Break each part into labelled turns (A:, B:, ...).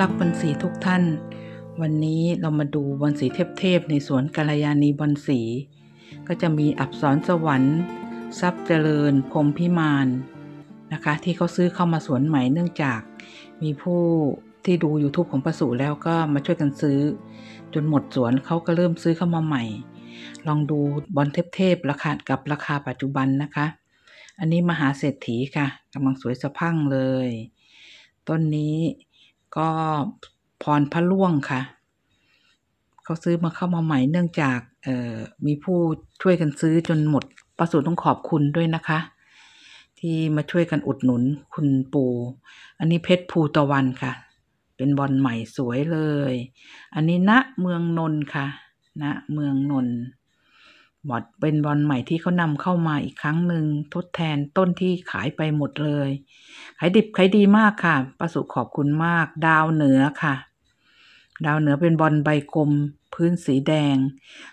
A: รักบอนสีทุกท่าน วันนี้เรามาดูบอนสีเทพๆในสวนกาลยานีบอนสี ก็จะมีอับสรสวรรค์ ทรัพย์เจริญพรมพิมานนะคะ ที่เขาซื้อเข้ามาสวนใหม่เนื่องจากมีผู้ที่ดู YouTube ของประสูแล้วก็มาช่วยกันซื้อจนหมดสวนเขาก็เริ่มซื้อเข้ามาใหม่ ลองดูบอลเทพๆราคากับราคาปัจจุบันนะคะ อันนี้มหาเศรษฐีค่ะกำลังสวยสะพั่งเลยต้นนี้ก็พรพระล่วงค่ะ เขาซื้อมาเข้ามาใหม่เนื่องจากมีผู้ช่วยกันซื้อจนหมดประสูตรต้องขอบคุณด้วยนะคะ ที่มาช่วยกันอุดหนุนคุณปูอันนี้เพชรภูตะวันค่ะ เป็นบอลใหม่สวยเลย อันนี้ณนะเมืองนนค่ะณนะเมืองนนท์หมอดเป็นบอลใหม่ที่เขานำเข้ามาอีกครั้งหนึ่ง ทดแทนต้นที่ขายไปหมดเลยขายดิบขายดีมากค่ะ ประสุขอบคุณมาก ดาวเหนือค่ะ ดาวเหนือเป็นบอลใบกลม พื้นสีแดง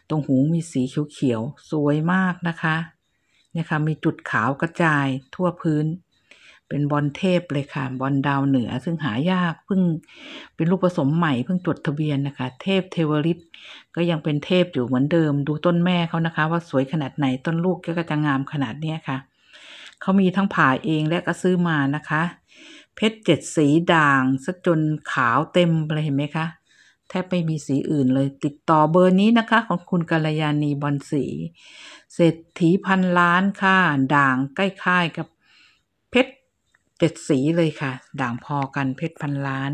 A: ตรงหูมีสีเขียวๆสวยมากนะคะเนี่ยค่ะมีจุดขาวกระจาย ทั่วพื้นเป็นบอลเทพเลยค่ะบอลดาวเหนือ ซึ่งหายากเพิ่งเป็นลูกผสมใหม่เพิ่งจดทะเบียนนะคะ เทพเทวริตก็ยังเป็นเทพอยู่เหมือนเดิมดูต้นแม่เขานะคะว่าสวยขนาดไหนต้นลูกก็จะงามขนาดเนี้ยค่ะ เขามีทั้งผ่าเองและก็ซื้อมานะคะ เพชรเจ็ดสีด่างซะจนขาวเต็มเลยเห็นไหมคะ แทบไม่มีสีอื่นเลยติดต่อเบอร์นี้นะคะ ของคุณกัลยาณีบอลสีเศรษฐีพันล้านค่ะด่างใกล้ๆกับเจ็ดสีเลยค่ะด่างพอกันเพชรพันล้าน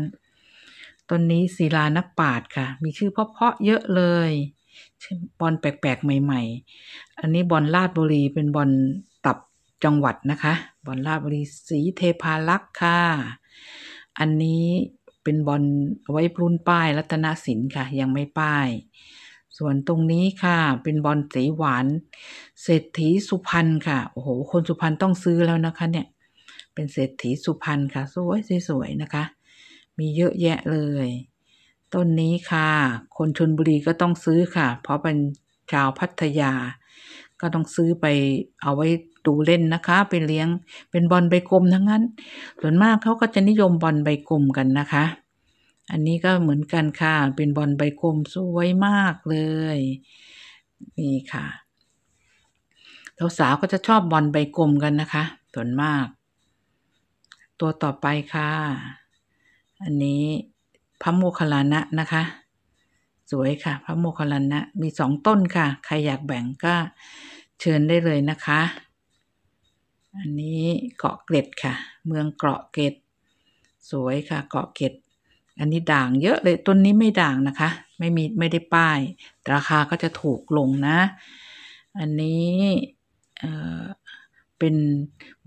A: ต้นนี้ศิลานปาดค่ะ มีชื่อเพาะเยอะเลย บอลแปลกๆใหม่ ๆ อันนี้บอลลาดบุรีเป็นบอลตับจังหวัดนะคะ บอลลาดบุรีสีเทพารักษ์ค่ะ อันนี้เป็นบอลไว้รุนป้ายรัตนสินค่ะ ยังไม่ป้าย ส่วนตรงนี้ค่ะเป็นบอลสีหวาน เศรษฐีสุพรรณค่ะ โอ้โห คนสุพรรณต้องซื้อแล้วนะคะเนี่ยเป็นเศรษฐีสุพรรณค่ะ สวยสวยนะคะ มีเยอะแยะเลย ต้นนี้ค่ะ คนชนบุรีก็ต้องซื้อค่ะ เพราะเป็นชาวพัทยา ก็ต้องซื้อไปเอาไว้ดูเล่นนะคะเป็นเลี้ยงเป็นบอลใบกลมทั้งนั้นส่วนมากเขาก็จะนิยมบอลใบกลมกันนะคะ อันนี้ก็เหมือนกันค่ะเป็นบอลใบกลมสวยมากเลยนี่ค่ะสาวๆก็จะชอบบอลใบกลมกันนะคะส่วนมากตัวต่อไปค่ะ อันนี้พระโมคคัลลานะนะคะ สวยค่ะพระโมคคัลลานะมีสองต้นค่ะใครอยากแบ่งก็เชิญได้เลยนะคะ อันนี้เกาะเกร็ดค่ะ เมืองเกาะเกร็ด สวยค่ะเกาะเกร็ด อันนี้ด่างเยอะเลยต้นนี้ไม่ด่างนะคะ ไม่มีไม่ได้ป้ายราคาก็จะถูกลงนะ อันนี้เเป็น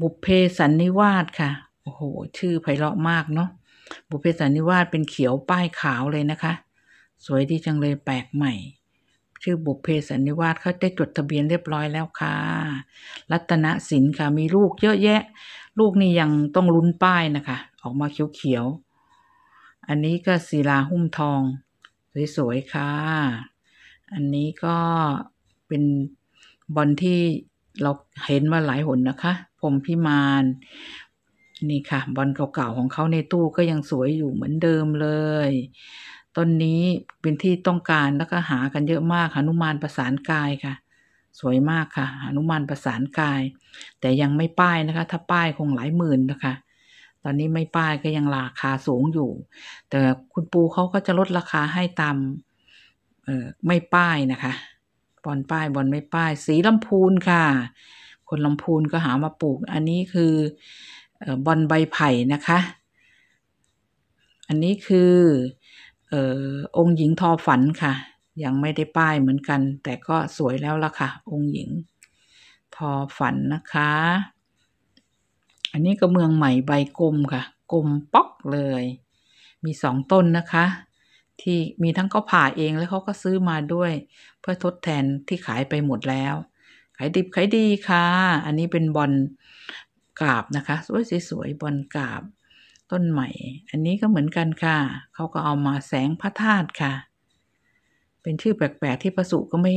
A: บุพเพสันนิวาสค่ะโอ้โห ชื่อไพเราะมากเนาะ บุเพสันนิวาสเป็นเขียวป้ายขาวเลยนะคะ สวยดีจังเลยแปลกใหม่ ชื่อบุเพสันนิวาสเขาได้จดทะเบียนเรียบร้อยแล้วค่ะ รัตนสินค่ะ มีลูกเยอะแยะ ลูกนี่ยังต้องลุ้นป้ายนะคะ ออกมาเขียวๆอันนี้ก็ศิลาหุ้มทอง สวยๆค่ะ อันนี้ก็เป็นบอลที่เราเห็นมาหลายหนนะคะผมพิมานนี่ค่ะ บอลเก่าๆของเขาในตู้ก็ยังสวยอยู่เหมือนเดิมเลยต้นนี้เป็นที่ต้องการแล้วก็หากันเยอะมากหนุมานประสานกายค่ะ สวยมากค่ะหนุมานประสานกาย แต่ยังไม่ป้ายนะคะ ถ้าป้ายคงหลายหมื่นนะคะ ตอนนี้ไม่ป้ายก็ยังราคาสูงอยู่ แต่คุณปูเขาก็จะลดราคาให้ตามเออไม่ป้ายนะคะ บอลป้ายบอลไม่ป้าย สีลำพูนค่ะ คนลำพูนก็หามาปลูก อันนี้คือบอลใบไผ่นะคะ อันนี้คืออองค์หญิงทอฝันค่ะ ยังไม่ได้ป้ายเหมือนกันแต่ก็สวยแล้วล่ะค่ะ องค์หญิงทอฝันนะคะ อันนี้ก็เมืองใหม่ใบกลมค่ะ กลมป๊อกเลย มีสองต้นนะคะ ที่มีทั้งเขาผ่าเองแล้วเขาก็ซื้อมาด้วย เพื่อทดแทนที่ขายไปหมดแล้ว ขายดิบขายดีค่ะ อันนี้เป็นบอลกาบนะคะสวยสวยบอลกาบต้นใหม่ อันนี้ก็เหมือนกันค่ะ เขาก็เอามาแสงพระธาตุค่ะ เป็นชื่อแปลกๆที่พระสุก็ไม่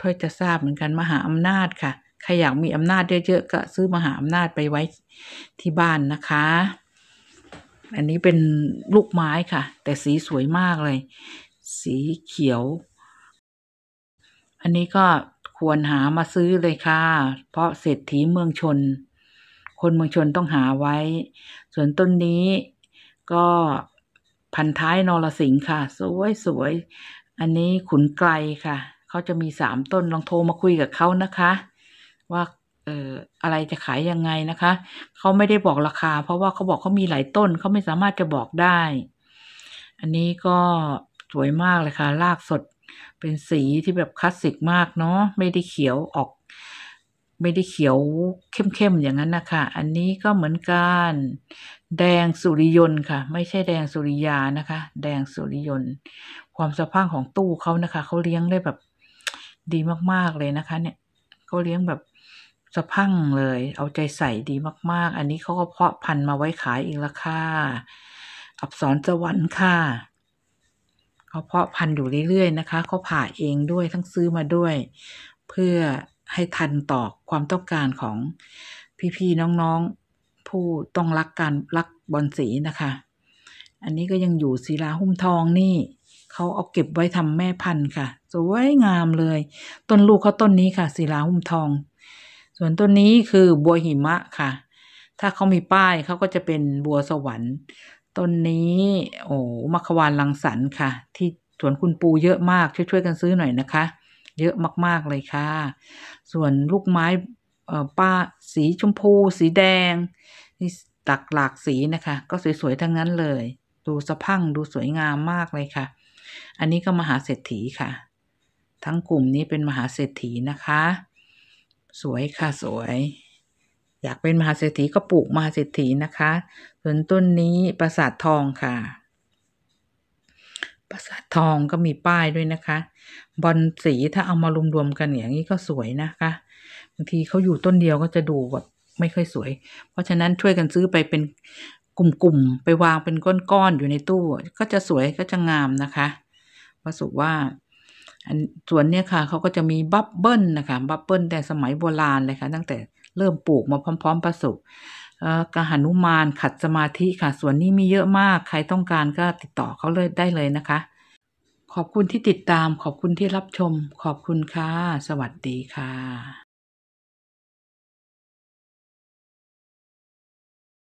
A: ถ้อยจะทราบเหมือนกันมหาอำนาจค่ะ ใครอยากมีอำนาจ เยอะๆก็ซื้อมหาอำนาจไปไว้ ที่บ้านนะคะ อันนี้เป็นลูกไม้ค่ะ แต่สีสวยมากเลย สีเขียว อันนี้ก็ควรหามาซื้อเลยค่ะ เพราะเศรษฐีเมืองชนคนเมืองชนต้องหาไว้ ส่วนต้นนี้ก็พันท้ายนรสิง์ค่ะสวย สวย อันนี้ขุนไกลค่ะ เขาจะมีสามต้นลองโทรมาคุยกับเขานะคะ ว่าเอ่ออะไรจะขายยังไงนะคะ เขาไม่ได้บอกราคาเพราะว่าเขาบอกเขามีหลายต้นเขาไม่สามารถจะบอกได้ อันนี้ก็สวยมากเลยค่ะรากสดเป็นสีที่แบบคลาสสิกมากเนาะไม่ได้เขียวออกไม่ได้เขียวเข้ม ๆ อย่างนั้นนะคะ อันนี้ก็เหมือนกันแดงสุริยนต์ค่ะ ไม่ใช่แดงสุริยานะคะ แดงสุริยนต์ความสะพังของตู้เขานะคะเขาเลี้ยงได้ แบบดีมากๆเลยนะคะ เนี่ยเขาเลี้ยงแบบ สะพังเลย เอาใจใส่ดีมากๆ อันนี้เขาก็เพาะพันธุ์มาไว้ขายอีกละค่ะอับสรสวรรค์ค่ะเขาเพาะพันธุ์อยู่เรื่อยๆนะคะเขาผ่าเองด้วยทั้งซื้อมาด้วย เพื่อให้ทันต่อความต้องการของพี่ๆน้องๆ ผู้ต้องรักการรักบอลสีนะคะ อันนี้ก็ยังอยู่ศิลาหุ้มทองนี่เขาเอาเก็บไว้ทำแม่พันธุ์ค่ะสวยงามเลย ต้นลูกเขาต้นนี้ค่ะศิลาหุ้มทอง ส่วนต้นนี้คือบัวหิมะค่ะ ถ้าเขามีป้ายเขาก็จะเป็นบัวสวรรค์ ต้นนี้ โอ้มัควานลังสรรค่ะ ที่สวนคุณปูเยอะมากช่วยๆกันซื้อหน่อยนะคะเยอะมากๆ เลยค่ะ ส่วนลูกไม้ป้า สีชมพู สีแดงนี่หลากหลากสีนะคะ ก็สวยๆ ทั้งนั้นเลย ดูสะพังดูสวยงามมากเลยค่ะ อันนี้ก็มหาเศรษฐีค่ะ ทั้งกลุ่มนี้เป็นมหาเศรษฐีนะคะ สวยค่ะสวย อยากเป็นมหาเศรษฐีก็ปลูกมหาเศรษฐีนะคะ ส่วนต้นนี้ปราสาททองค่ะปราสาททองก็มีป้ายด้วยนะคะบอลสีถ้าเอามารวมๆกันอย่างนี้ก็สวยนะคะบางทีเขาอยู่ต้นเดียวก็จะดูแบบไม่ค่อยสวย เพราะฉะนั้นช่วยกันซื้อไปเป็นกลุ่มๆไปวางเป็นก้อนๆอยู่ในตู้ก็จะสวยก็จะงามนะคะวระสุว่าอันสวนเนี้ยค่ะเขาก็จะมีบับเบิ้ลนะคะบับเบิ้ลแต่สมัยโบราณเลยค่ะตั้งแต่เริ่มปลูกมาพร้อม ๆประสุกหนุมานขัดสมาธิค่ะ ส่วนนี้มีเยอะมาก ใครต้องการก็ติดต่อเขาเลยได้เลยนะคะ ขอบคุณที่ติดตาม ขอบคุณที่รับชม ขอบคุณค่ะ สวัสดีค่ะ